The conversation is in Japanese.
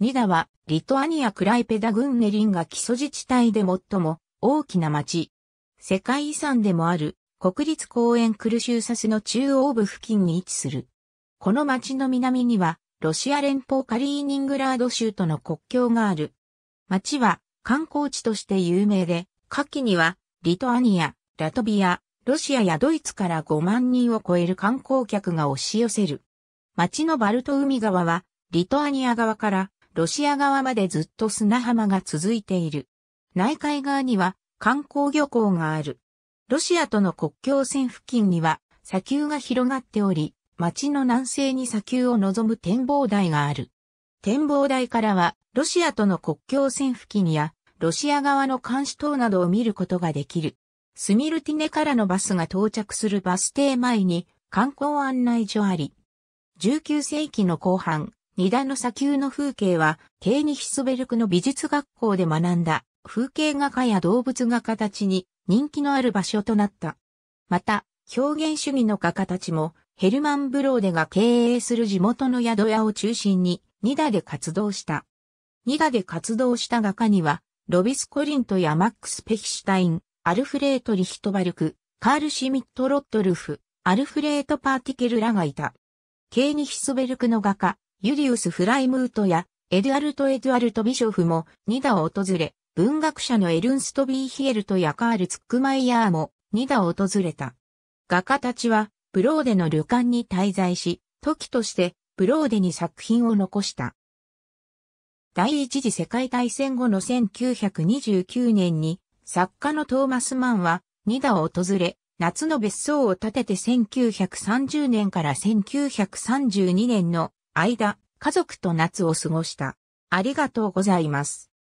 ニダは、リトアニア・クライペダンネリンが基礎自治体で最も大きな町。世界遺産でもある、国立公園クルシューサスの中央部付近に位置する。この町の南には、ロシア連邦カリーニングラード州との国境がある。町は観光地として有名で、夏季にはリトアニア、ラトビア、ロシアやドイツから5万人を超える観光客が押し寄せる。町のバルト海側は、リトアニア側からロシア側までずっと砂浜が続いている。内海側には観光漁港がある。ロシアとの国境線付近には砂丘が広がっており、町の南西に砂丘を望む展望台がある。展望台からは、ロシアとの国境線付近や、ロシア側の監視塔などを見ることができる。スミルティネからのバスが到着するバス停前に観光案内所あり、19世紀の後半、二段の砂丘の風景は、ケーニヒスベルクの美術学校で学んだ、風景画家や動物画家たちに人気のある場所となった。また、表現主義の画家たちも、ヘルマン・ブローデが経営する地元の宿屋を中心に、ニダで活動した。ニダで活動した画家には、ロビス・コリントやマックス・ペヒシュタイン、アルフレート・リヒトバルク、カール・シミット・ロットルフ、アルフレート・パーティケルらがいた。ケーニヒスベルクの画家、ユリウス・フライムートや、エドゥアルト・エドゥアルト・ビショフも、ニダを訪れ、文学者のエルンスト・ビーヒエルトやカール・ツックマイヤーも、ニダを訪れた。画家たちは、ブローデの旅館に滞在し、時として、ブローデに作品を残した。第一次世界大戦後の1929年に、作家のトーマス・マンは、ニダを訪れ、夏の別荘を建てて1930年から1932年の間、家族と夏を過ごした。ありがとうございます。